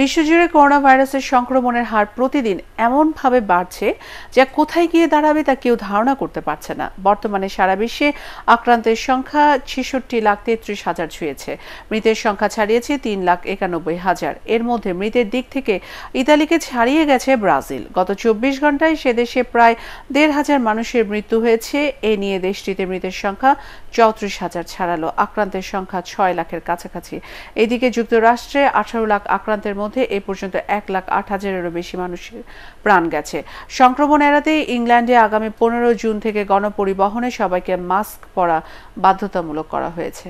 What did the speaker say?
বিশ্বজুড়ে করোনা ভাইরাসের সংক্রমণের হার প্রতিদিন এমনভাবে বাড়ছে যা কোথায় গিয়ে দাঁড়াবে তা কেউ ধারণা করতে পারছে না বর্তমানে সারা বিশ্বে আক্রান্তের সংখ্যা ছেষট্টি লাখ তেত্রিশ হাজার ছুঁয়েছে মৃতের সংখ্যা ছাড়িয়েছে তিন লাখ একানব্বই হাজার এর মধ্যে মৃতের দিক থেকে ইতালিকে ছাড়িয়ে গেছে ব্রাজিল গত চব্বিশ ঘন্টায় সে দেশে প্রায় দেড় হাজার মানুষের মৃত্যু হয়েছে এ নিয়ে দেশটিতে মৃতের সংখ্যা চৌত্রিশ হাজার ছাড়ালো আক্রান্তের সংখ্যা ছয় লাখের কাছাকাছি এদিকে যুক্তরাষ্ট্রে আঠারো লাখ আক্রান্তের মধ্যে এ পর্যন্ত এক লাখ আট হাজারেরও বেশি মানুষের প্রাণ গেছে সংক্রমণ এড়াতে ইংল্যান্ডে আগামী পনেরো জুন থেকে গণপরিবহনে সবাইকে মাস্ক পরা বাধ্যতামূলক করা হয়েছে